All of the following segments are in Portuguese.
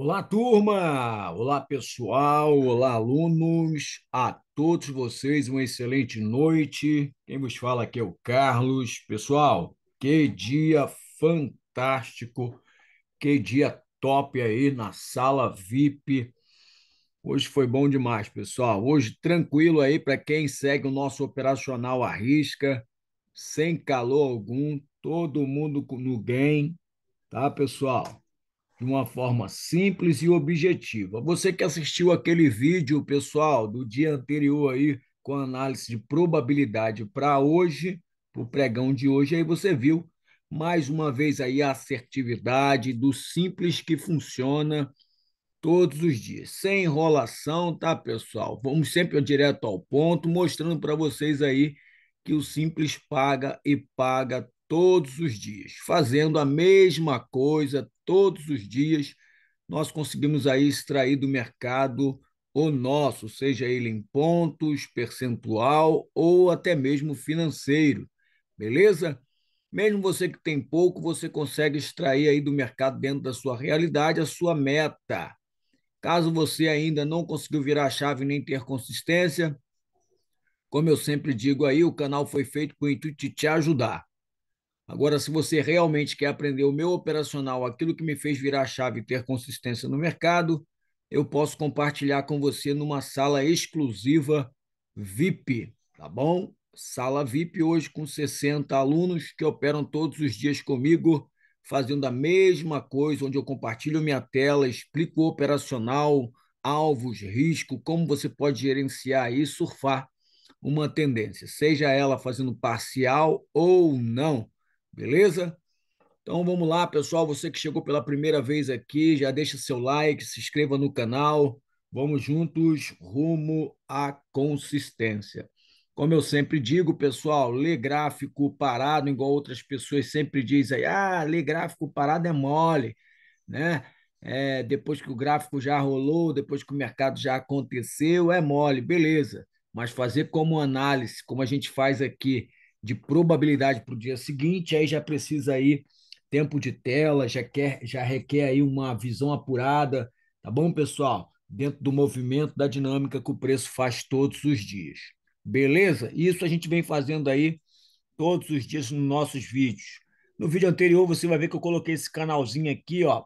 Olá, turma! Olá, pessoal! Olá, alunos! A todos vocês, uma excelente noite. Quem vos fala aqui é o Carlos. Pessoal, que dia fantástico! Que dia top aí na sala VIP. Hoje foi bom demais, pessoal. Hoje tranquilo aí para quem segue o nosso operacional à risca, sem calor algum, todo mundo no game, tá, pessoal? de uma forma simples e objetiva. Você que assistiu aquele vídeo, pessoal, do dia anterior aí, com análise de probabilidade para hoje, para o pregão de hoje, aí você viu mais uma vez aí a assertividade do simples que funciona todos os dias, sem enrolação, tá, pessoal? Vamos sempre direto ao ponto, mostrando para vocês aí que o simples paga e paga todos os dias, fazendo a mesma coisa todos os dias, nós conseguimos aí extrair do mercado o nosso, seja ele em pontos, percentual ou até mesmo financeiro. Beleza? Mesmo você que tem pouco, você consegue extrair aí do mercado dentro da sua realidade a sua meta. Caso você ainda não conseguiu virar a chave nem ter consistência, como eu sempre digo aí, o canal foi feito com o intuito de te ajudar. Agora, se você realmente quer aprender o meu operacional, aquilo que me fez virar a chave e ter consistência no mercado, eu posso compartilhar com você numa sala exclusiva VIP, tá bom? Sala VIP hoje com 60 alunos que operam todos os dias comigo, fazendo a mesma coisa, onde eu compartilho minha tela, explico o operacional, alvos, risco, como você pode gerenciar e surfar uma tendência, seja ela fazendo parcial ou não Beleza? Então vamos lá, pessoal. Você que chegou pela primeira vez aqui, já deixa seu like, se inscreva no canal. Vamos juntos rumo à consistência. Como eu sempre digo, pessoal, ler gráfico parado, igual outras pessoas sempre dizem aí, ah, ler gráfico parado é mole, né? É, depois que o gráfico já rolou, depois que o mercado já aconteceu, é mole, beleza. Mas fazer como análise, como a gente faz aqui, de probabilidade para o dia seguinte, aí já precisa aí tempo de tela, já, quer, já requer aí uma visão apurada, tá bom, pessoal? Dentro do movimento, da dinâmica que o preço faz todos os dias. Beleza? Isso a gente vem fazendo aí todos os dias nos nossos vídeos. No vídeo anterior, você vai ver que eu coloquei esse canalzinho aqui, ó,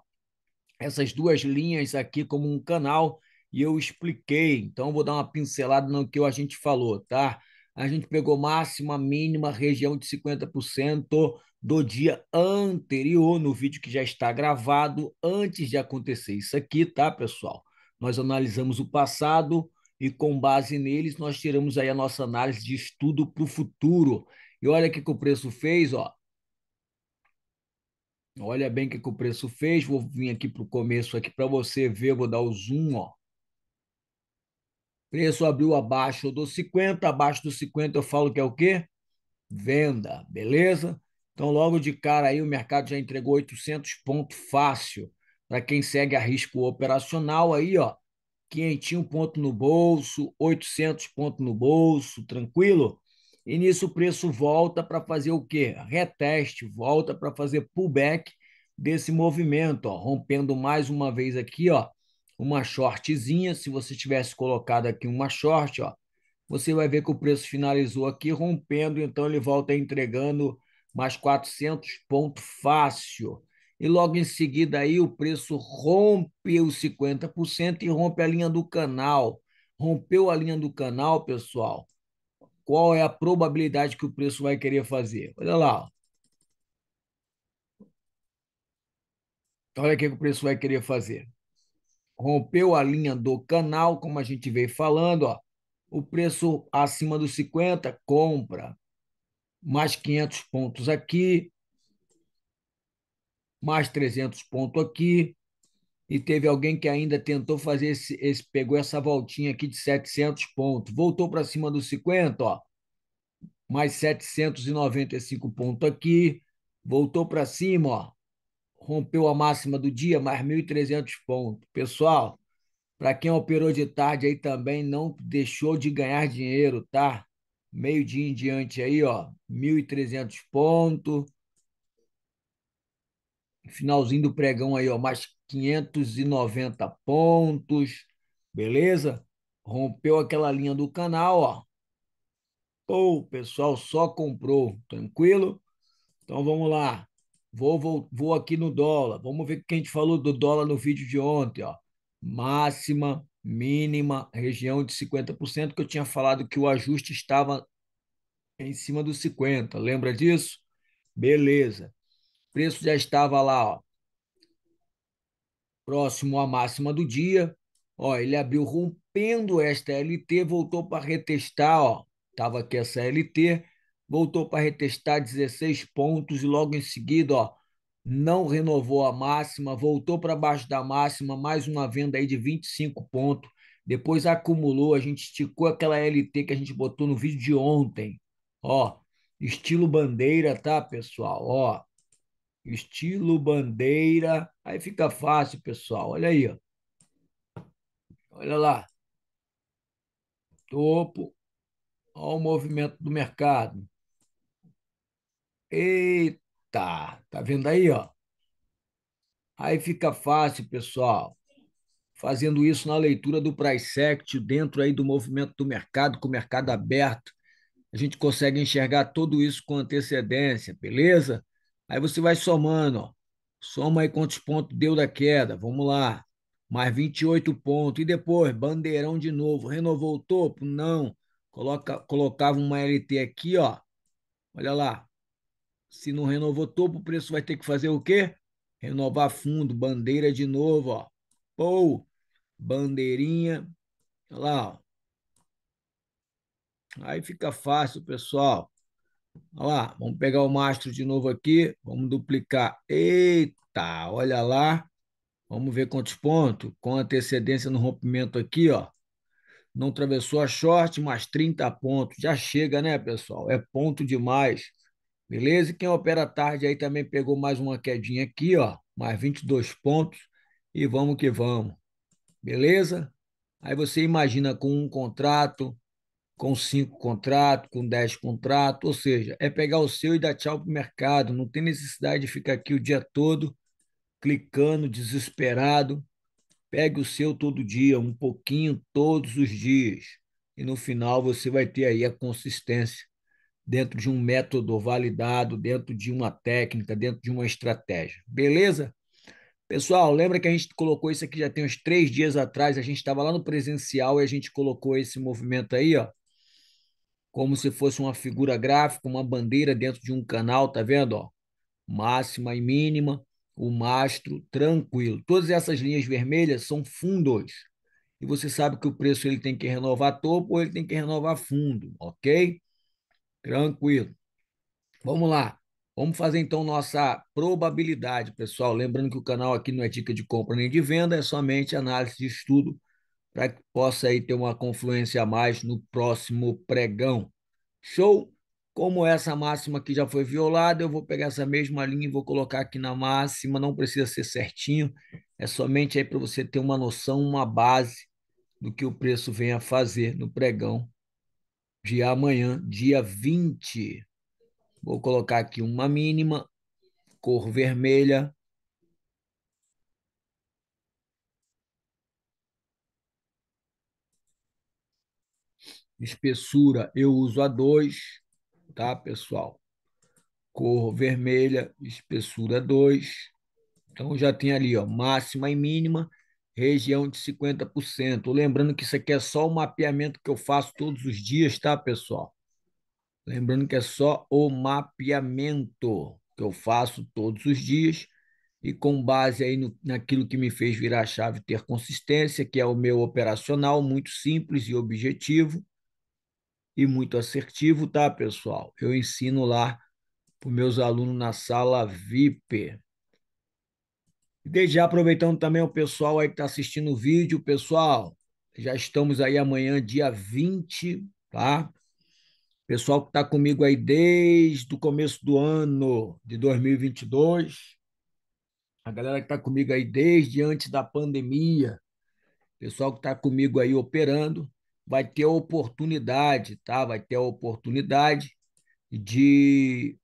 essas duas linhas aqui como um canal, e eu expliquei. Então, eu vou dar uma pincelada no que a gente falou, tá? a gente pegou máxima, mínima, região de 50% do dia anterior, no vídeo que já está gravado, antes de acontecer isso aqui, tá, pessoal? Nós analisamos o passado e, com base neles, nós tiramos aí a nossa análise de estudo para o futuro. E olha o que, que o preço fez, ó. Olha bem o que, que o preço fez. Vou vir aqui para o começo aqui para você ver, vou dar o zoom, ó. Preço abriu abaixo dos 50, abaixo dos 50 eu falo que é o quê? Venda, beleza? Então logo de cara aí o mercado já entregou 800 pontos fácil. Para quem segue a risco operacional aí, ó, 500 ponto no bolso, 800 ponto no bolso, tranquilo? E nisso o preço volta para fazer o quê? Reteste, volta para fazer pullback desse movimento, ó, rompendo mais uma vez aqui, ó, uma shortzinha. Se você tivesse colocado aqui uma short, ó, você vai ver que o preço finalizou aqui rompendo, então ele volta entregando mais 400 pontos fácil. E logo em seguida aí o preço rompe os 50% e rompe a linha do canal. Rompeu a linha do canal, pessoal. Qual é a probabilidade que o preço vai querer fazer? Olha lá. Olha o que o preço vai querer fazer rompeu a linha do canal, como a gente veio falando, ó, o preço acima dos 50, compra. Mais 500 pontos aqui, mais 300 pontos aqui. E teve alguém que ainda tentou fazer esse, esse pegou essa voltinha aqui de 700 pontos. Voltou para cima dos 50, ó. Mais 795 pontos aqui. Voltou para cima, ó rompeu a máxima do dia, mais 1.300 pontos. Pessoal, para quem operou de tarde aí também, não deixou de ganhar dinheiro, tá? Meio dia em diante aí, ó, 1.300 pontos. Finalzinho do pregão aí, ó, mais 590 pontos, beleza? Rompeu aquela linha do canal, ó. Pô, o pessoal só comprou, tranquilo? Então vamos lá. Vou, vou, vou aqui no dólar. Vamos ver o que a gente falou do dólar no vídeo de ontem. Ó. Máxima, mínima, região de 50%, que eu tinha falado que o ajuste estava em cima dos 50%. Lembra disso? Beleza. O preço já estava lá, ó, próximo à máxima do dia. Ó, ele abriu rompendo esta LT, voltou para retestar, ó. Tava aqui essa LT, voltou para retestar 16 pontos e logo em seguida, ó, não renovou a máxima, voltou para baixo da máxima, mais uma venda aí de 25 pontos. Depois acumulou, a gente esticou aquela LT que a gente botou no vídeo de ontem. Ó, estilo bandeira, tá, pessoal? Ó, estilo bandeira. Aí fica fácil, pessoal. Olha aí, ó. Olha lá. Topo. Olha o movimento do mercado. Eita, tá vendo aí, ó? Aí fica fácil, pessoal, fazendo isso na leitura do price act dentro aí do movimento do mercado, com o mercado aberto. A gente consegue enxergar tudo isso com antecedência, beleza? Aí você vai somando, ó. Soma aí quantos pontos deu da queda, vamos lá. Mais 28 pontos. E depois, bandeirão de novo. Renovou o topo? Não. Coloca, colocava uma LT aqui, ó. Olha lá, se não renovou topo, o preço vai ter que fazer o quê? Renovar fundo, bandeira de novo, ó. Pou, bandeirinha, tá lá, ó. Aí fica fácil, pessoal. Olha lá, vamos pegar o mastro de novo aqui, vamos duplicar. Eita, olha lá. Vamos ver quantos pontos. Com antecedência no rompimento aqui, ó. Não atravessou a short, mais 30 pontos. Já chega, né, pessoal? É ponto demais. Beleza? E quem opera tarde aí também pegou mais uma quedinha aqui, ó, mais 22 pontos e vamos que vamos. Beleza? Aí você imagina com um contrato, com cinco contratos, com dez contratos, ou seja, é pegar o seu e dar tchau para o mercado. Não tem necessidade de ficar aqui o dia todo clicando, desesperado. Pegue o seu todo dia, um pouquinho todos os dias. E no final você vai ter aí a consistência dentro de um método validado, dentro de uma técnica, dentro de uma estratégia. Beleza? Pessoal, lembra que a gente colocou isso aqui já tem uns três dias atrás, a gente estava lá no presencial e a gente colocou esse movimento aí, ó, como se fosse uma figura gráfica, uma bandeira dentro de um canal, tá vendo? Ó, máxima e mínima, o mastro tranquilo. Todas essas linhas vermelhas são fundos. E você sabe que o preço ele tem que renovar topo ou ele tem que renovar fundo, ok? Tranquilo. Vamos lá. Vamos fazer então nossa probabilidade, pessoal. Lembrando que o canal aqui não é dica de compra nem de venda, é somente análise de estudo para que possa aí ter uma confluência a mais no próximo pregão. Show? Como essa máxima aqui já foi violada, eu vou pegar essa mesma linha e vou colocar aqui na máxima, não precisa ser certinho, é somente aí para você ter uma noção, uma base do que o preço vem a fazer no pregão de amanhã, dia 20. Vou colocar aqui uma mínima, cor vermelha. Espessura eu uso a 2, tá, pessoal? Cor vermelha, espessura 2. Então já tem ali, ó, máxima e mínima região de 50%. Lembrando que isso aqui é só o mapeamento que eu faço todos os dias, tá, pessoal? Lembrando que é só o mapeamento que eu faço todos os dias e com base aí no, naquilo que me fez virar a chave ter consistência, que é o meu operacional, muito simples e objetivo e muito assertivo, tá, pessoal? Eu ensino lá para meus alunos na sala VIP. Desde já aproveitando também o pessoal aí que está assistindo o vídeo, pessoal, já estamos aí amanhã, dia 20, tá? Pessoal que está comigo aí desde o começo do ano de 2022, a galera que está comigo aí desde antes da pandemia, pessoal que está comigo aí operando, vai ter a oportunidade, tá? Vai ter a oportunidade de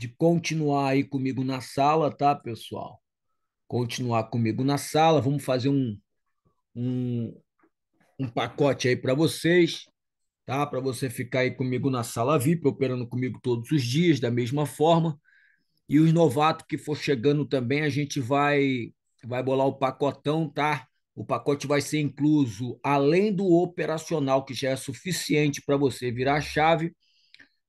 de continuar aí comigo na sala, tá, pessoal? Continuar comigo na sala. Vamos fazer um, um, um pacote aí para vocês, tá? Para você ficar aí comigo na sala VIP, operando comigo todos os dias, da mesma forma. E os novatos que for chegando também, a gente vai vai bolar o pacotão, tá? O pacote vai ser incluso, além do operacional, que já é suficiente para você virar a chave,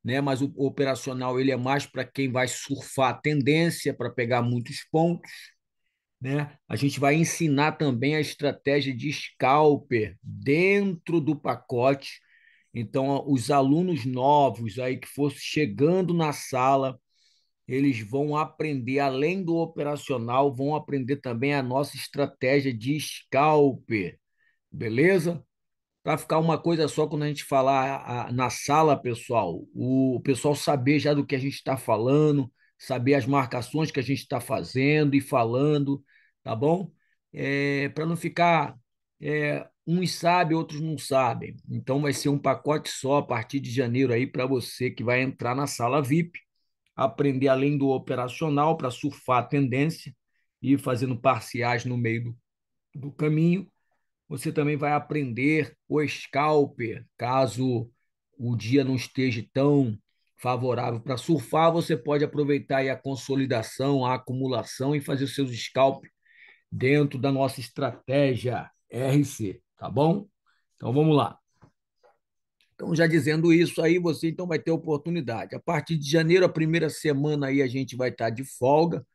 né? mas o operacional ele é mais para quem vai surfar a tendência, para pegar muitos pontos. Né? A gente vai ensinar também a estratégia de scalper dentro do pacote. Então, os alunos novos aí que fossem chegando na sala, eles vão aprender, além do operacional, vão aprender também a nossa estratégia de scalper. Beleza? para ficar uma coisa só quando a gente falar a, na sala, pessoal, o pessoal saber já do que a gente está falando, saber as marcações que a gente está fazendo e falando, tá bom? É, para não ficar é, uns sabem, outros não sabem. Então vai ser um pacote só a partir de janeiro aí para você que vai entrar na sala VIP, aprender além do operacional para surfar a tendência e fazendo parciais no meio do, do caminho você também vai aprender o scalper, caso o dia não esteja tão favorável para surfar, você pode aproveitar a consolidação, a acumulação e fazer seus scalps dentro da nossa estratégia RC, tá bom? Então vamos lá. Então já dizendo isso aí, você então vai ter oportunidade. A partir de janeiro, a primeira semana aí a gente vai estar de folga.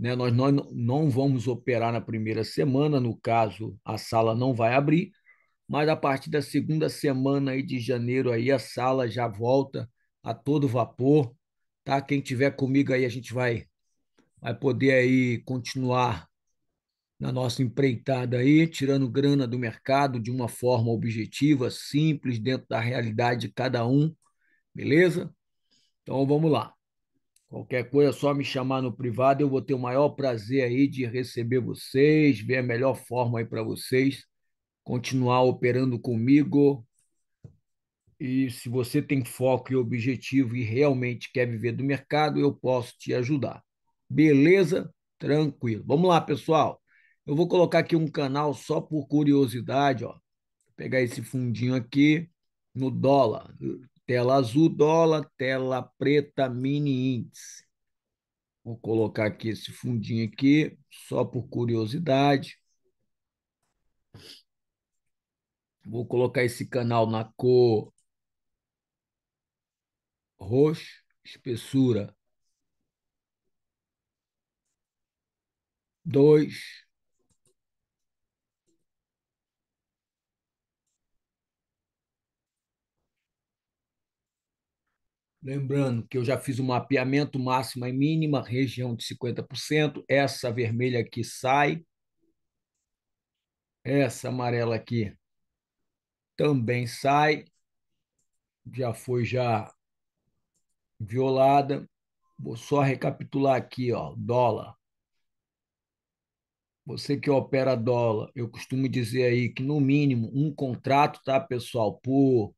Né? Nós, não não vamos operar na primeira semana, no caso, a sala não vai abrir, mas a partir da segunda semana aí de janeiro aí a sala já volta a todo vapor, tá? Quem tiver comigo aí a gente vai vai poder aí continuar na nossa empreitada aí, tirando grana do mercado de uma forma objetiva, simples, dentro da realidade de cada um, beleza? Então vamos lá. Qualquer coisa, é só me chamar no privado. Eu vou ter o maior prazer aí de receber vocês, ver a melhor forma aí para vocês continuar operando comigo. E se você tem foco e objetivo e realmente quer viver do mercado, eu posso te ajudar. Beleza? Tranquilo. Vamos lá, pessoal. Eu vou colocar aqui um canal só por curiosidade, ó. Vou pegar esse fundinho aqui no dólar. Tela azul, dólar, tela preta, mini índice. Vou colocar aqui esse fundinho aqui, só por curiosidade. Vou colocar esse canal na cor roxo, espessura 2, Lembrando que eu já fiz um mapeamento máxima e mínima, região de 50%. Essa vermelha aqui sai. Essa amarela aqui também sai. Já foi já violada. Vou só recapitular aqui, ó, dólar. Você que opera dólar, eu costumo dizer aí que no mínimo um contrato, tá, pessoal, por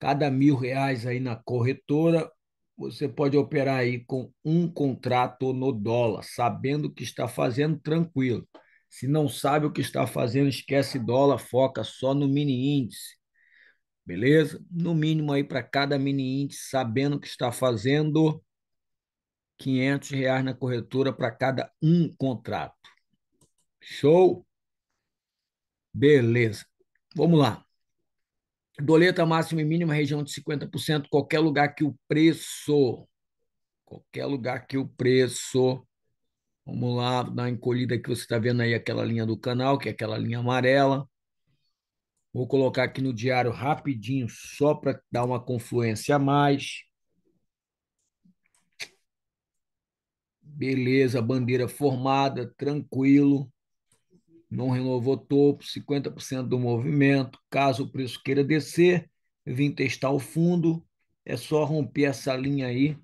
Cada mil reais aí na corretora, você pode operar aí com um contrato no dólar, sabendo o que está fazendo, tranquilo. Se não sabe o que está fazendo, esquece dólar, foca só no mini índice. Beleza? No mínimo aí para cada mini índice, sabendo o que está fazendo, 500 reais na corretora para cada um contrato. Show? Beleza. Vamos lá. Doleta máxima e mínima, região de 50%, qualquer lugar que o preço. Qualquer lugar que o preço. Vamos lá, dar uma encolhida que você está vendo aí aquela linha do canal, que é aquela linha amarela. Vou colocar aqui no diário rapidinho, só para dar uma confluência a mais. Beleza, bandeira formada, tranquilo não renovou topo, 50% do movimento. Caso o preço queira descer, vim testar o fundo. É só romper essa linha aí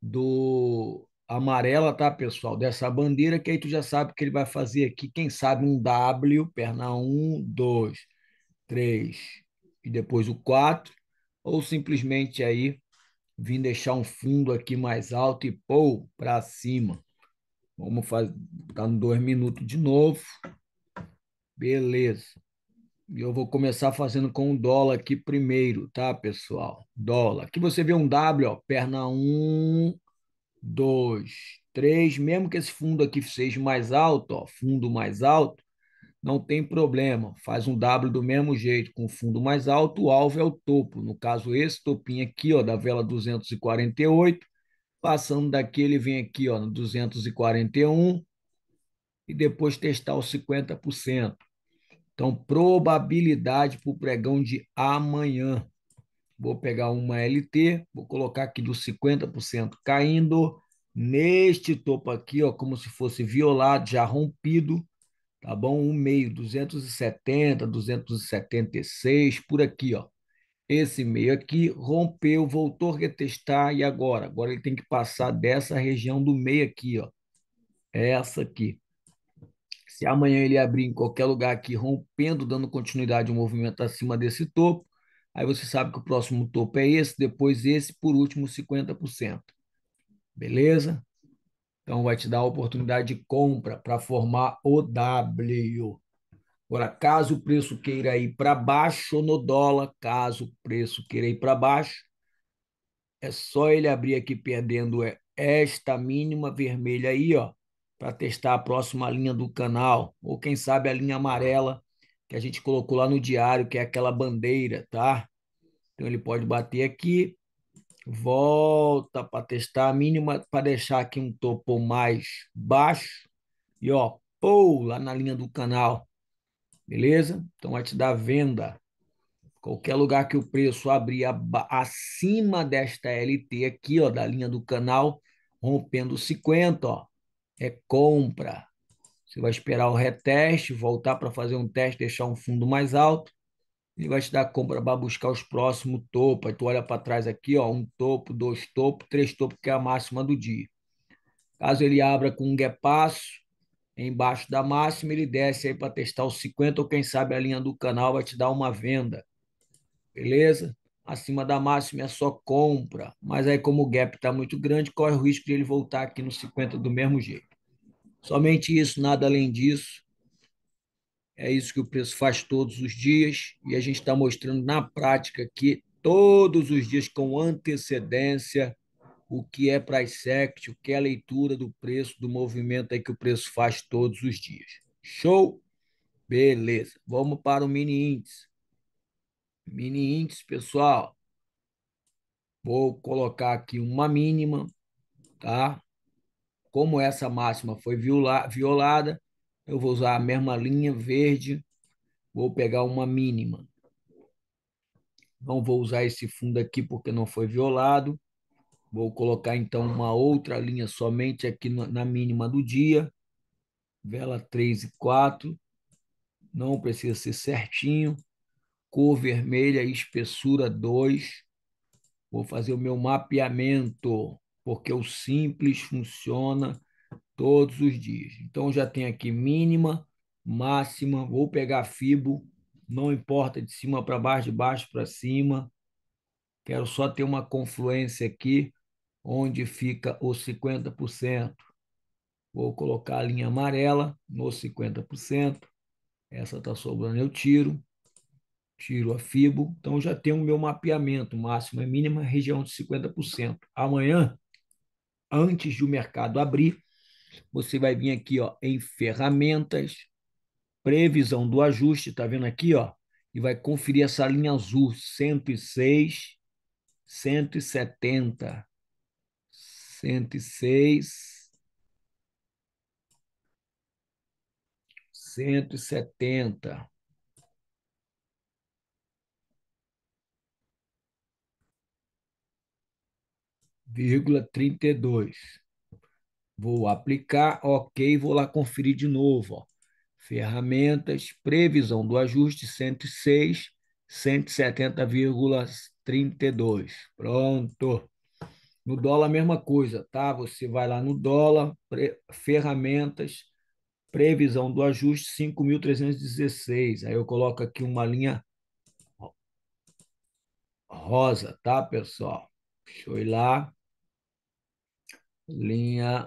do amarela, tá, pessoal? Dessa bandeira, que aí tu já sabe que ele vai fazer aqui, quem sabe um W, perna 1, 2, 3 e depois o 4, ou simplesmente aí vim deixar um fundo aqui mais alto e pô, para cima. Vamos fazer, tá no minutos de novo. Beleza. Eu vou começar fazendo com o dólar aqui primeiro, tá, pessoal? Dólar. Aqui você vê um W, ó, perna 1, 2, 3. Mesmo que esse fundo aqui seja mais alto, ó, fundo mais alto, não tem problema. Faz um W do mesmo jeito, com o fundo mais alto, o alvo é o topo. No caso, esse topinho aqui, ó, da vela 248. Passando daqui, ele vem aqui, ó, no 241 e depois testar os 50%. Então, probabilidade para o pregão de amanhã. Vou pegar uma LT, vou colocar aqui dos 50% caindo neste topo aqui, ó, como se fosse violado, já rompido, tá bom? Um meio, 270, 276, por aqui, ó. Esse meio aqui rompeu, voltou a retestar e agora? Agora ele tem que passar dessa região do meio aqui, ó. Essa aqui. Se amanhã ele abrir em qualquer lugar aqui, rompendo, dando continuidade ao movimento acima desse topo, aí você sabe que o próximo topo é esse, depois esse, por último 50%. Beleza? Então vai te dar a oportunidade de compra para formar o W. Agora, caso o preço queira ir para baixo no dólar, caso o preço queira ir para baixo, é só ele abrir aqui perdendo é esta mínima vermelha aí, ó, para testar a próxima linha do canal, ou quem sabe a linha amarela que a gente colocou lá no diário, que é aquela bandeira, tá? Então ele pode bater aqui, volta para testar a mínima, para deixar aqui um topo mais baixo, e ó, pou, lá na linha do canal, beleza? Então vai te dar venda. Qualquer lugar que o preço abrir acima desta LT aqui, ó, da linha do canal, rompendo 50, ó, é compra. Você vai esperar o reteste, voltar para fazer um teste, deixar um fundo mais alto. Ele vai te dar compra para buscar os próximos topos. Aí tu olha para trás aqui, ó, um topo, dois topos, três topos, que é a máxima do dia. Caso ele abra com um guepaço, embaixo da máxima, ele desce aí para testar os 50 ou quem sabe a linha do canal vai te dar uma venda. Beleza? Acima da máxima é só compra, mas aí como o gap está muito grande, corre o risco de ele voltar aqui no 50 do mesmo jeito. Somente isso, nada além disso. É isso que o preço faz todos os dias e a gente está mostrando na prática que todos os dias, com antecedência, o que é price act, o que é a leitura do preço, do movimento aí que o preço faz todos os dias. Show? Beleza. Vamos para o mini índice. Mini índice, pessoal. Vou colocar aqui uma mínima, tá? como essa máxima foi viola, violada, eu vou usar a mesma linha verde, vou pegar uma mínima. Não vou usar esse fundo aqui porque não foi violado. Vou colocar então uma outra linha somente aqui na mínima do dia. Vela 3 e 4. Não precisa ser certinho. Cor vermelha, espessura 2. Vou fazer o meu mapeamento porque o simples funciona todos os dias. Então, já tem aqui mínima, máxima, vou pegar fibo, não importa de cima para baixo, de baixo para cima. Quero só ter uma confluência aqui, onde fica o 50%. Vou colocar a linha amarela no 50%. Essa está sobrando, eu tiro. Tiro a fibo. Então, já tenho o meu mapeamento. Máxima e mínima, região de 50%. Amanhã, antes do mercado abrir, você vai vir aqui ó, em ferramentas, previsão do ajuste, está vendo aqui, ó? E vai conferir essa linha azul, 106, 170, 106, 170. 0,32. Vou aplicar, ok, vou lá conferir de novo. Ó. Ferramentas, previsão do ajuste 106, 170,32. Pronto. No dólar, a mesma coisa, tá? Você vai lá no dólar, pre... ferramentas, previsão do ajuste 5.316. Aí eu coloco aqui uma linha rosa, tá, pessoal? Deixa eu ir lá linha,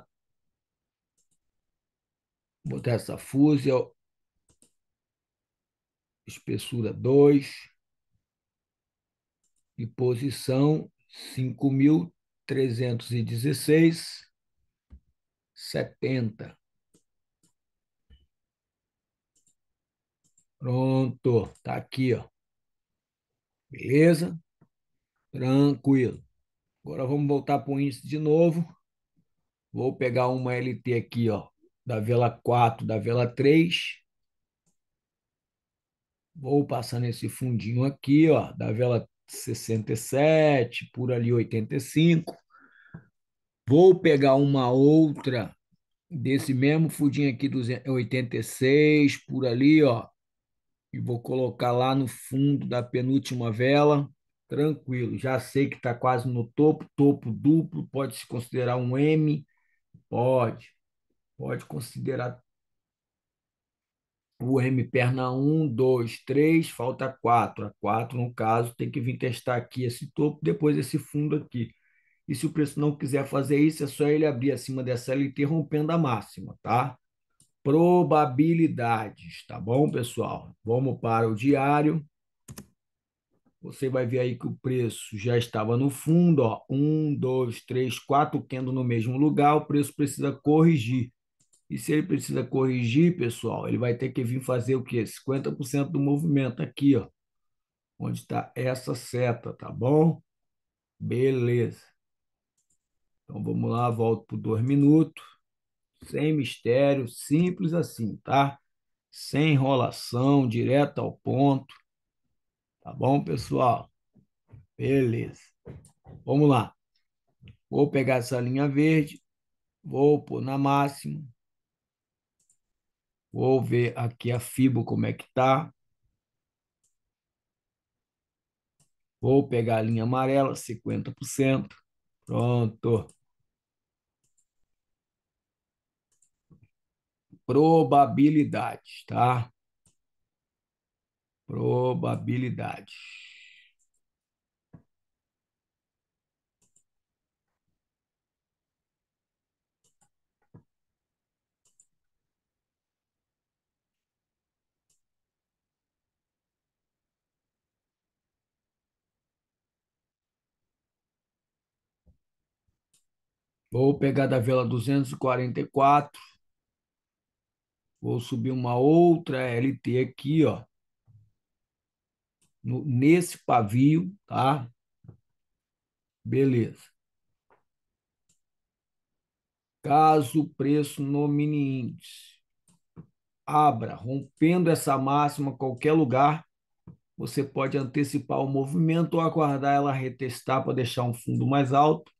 vou botar essa fusel, espessura 2 e posição 5.316, 70. Pronto, tá aqui, ó. Beleza? Tranquilo. Agora vamos voltar para o índice de novo. Vou pegar uma LT aqui, ó, da vela 4, da vela 3. Vou passar nesse fundinho aqui, ó, da vela 67, por ali 85. Vou pegar uma outra desse mesmo fundinho aqui, 86, por ali, ó, e vou colocar lá no fundo da penúltima vela. Tranquilo, já sei que está quase no topo, topo duplo, pode se considerar um M Pode. Pode considerar o M perna 1, 2, 3, falta 4. A 4, no caso, tem que vir testar aqui esse topo, depois esse fundo aqui. E se o preço não quiser fazer isso, é só ele abrir acima dessa LT rompendo a máxima, tá? Probabilidades, tá bom, pessoal? Vamos para o diário. Você vai ver aí que o preço já estava no fundo, ó, um, dois, três, quatro candles no mesmo lugar, o preço precisa corrigir. E se ele precisa corrigir, pessoal, ele vai ter que vir fazer o quê? 50% do movimento aqui, ó, onde está essa seta, tá bom? Beleza. Então vamos lá, volto por dois minutos. Sem mistério, simples assim, tá? Sem enrolação, direto ao ponto. Tá bom, pessoal? Beleza. Vamos lá. Vou pegar essa linha verde, vou pôr na máxima. Vou ver aqui a FIBO como é que tá. Vou pegar a linha amarela, 50%. Pronto. Probabilidades, tá? Probabilidade. Vou pegar da vela 244. Vou subir uma outra LT aqui, ó no, nesse pavio, tá? Beleza. Caso o preço mini índice abra, rompendo essa máxima qualquer lugar, você pode antecipar o movimento ou aguardar ela retestar para deixar um fundo mais alto.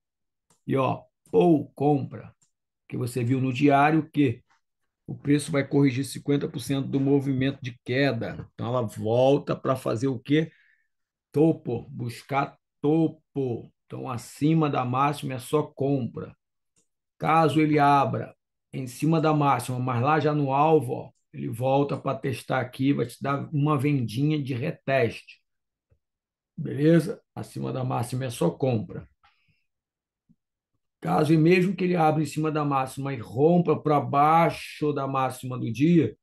E ó, ou compra, que você viu no diário que o preço vai corrigir 50% do movimento de queda. Então ela volta para fazer o quê? Topo, buscar topo. Então acima da máxima é só compra. Caso ele abra em cima da máxima, mas lá já no alvo, ó, ele volta para testar aqui, vai te dar uma vendinha de reteste. Beleza? Acima da máxima é só compra. Caso e mesmo que ele abra em cima da máxima e rompa para baixo da máxima do dia,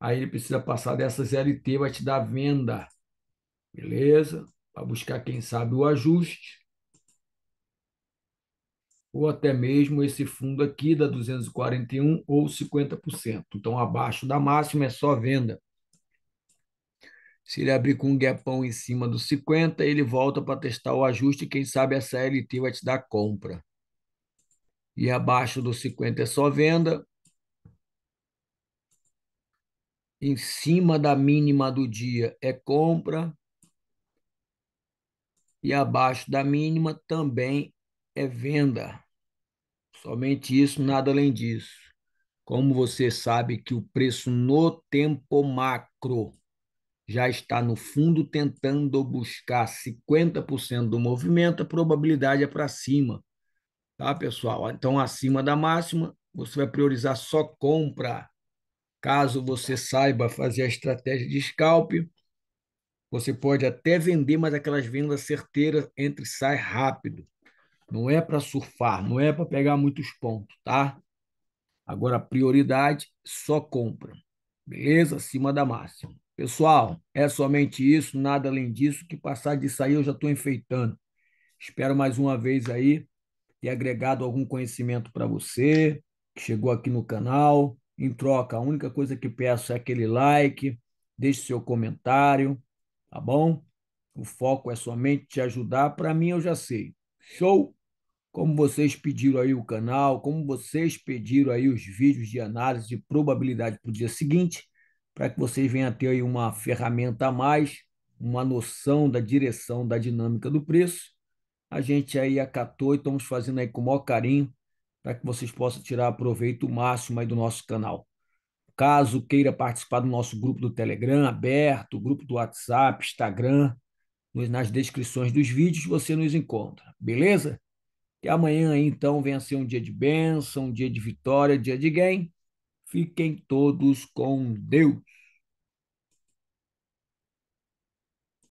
aí ele precisa passar dessas LT, vai te dar venda. Beleza? Para buscar, quem sabe, o ajuste. Ou até mesmo esse fundo aqui da 241 ou 50%. Então, abaixo da máxima é só venda. Se ele abrir com um gapão em cima do 50, ele volta para testar o ajuste. e Quem sabe essa LT vai te dar compra e abaixo dos 50 é só venda. Em cima da mínima do dia é compra. E abaixo da mínima também é venda. Somente isso, nada além disso. Como você sabe que o preço no tempo macro já está no fundo tentando buscar 50% do movimento, a probabilidade é para cima. Tá, pessoal? Então, acima da máxima, você vai priorizar só compra. Caso você saiba fazer a estratégia de scalp, você pode até vender, mas aquelas vendas certeiras entre e sai rápido. Não é para surfar, não é para pegar muitos pontos, tá? Agora, prioridade, só compra. Beleza? Acima da máxima. Pessoal, é somente isso, nada além disso. Que passar de sair eu já estou enfeitando. Espero mais uma vez aí ter agregado algum conhecimento para você que chegou aqui no canal. Em troca, a única coisa que peço é aquele like, deixe seu comentário, tá bom? O foco é somente te ajudar. Para mim, eu já sei. Show? Como vocês pediram aí o canal, como vocês pediram aí os vídeos de análise de probabilidade para o dia seguinte, para que vocês venham ter aí uma ferramenta a mais, uma noção da direção da dinâmica do preço a gente aí acatou e estamos fazendo aí com o maior carinho para que vocês possam tirar proveito máximo aí do nosso canal. Caso queira participar do nosso grupo do Telegram aberto, grupo do WhatsApp, Instagram, nas descrições dos vídeos você nos encontra, beleza? Que amanhã aí, então venha ser um dia de bênção, um dia de vitória, dia de gain. Fiquem todos com Deus.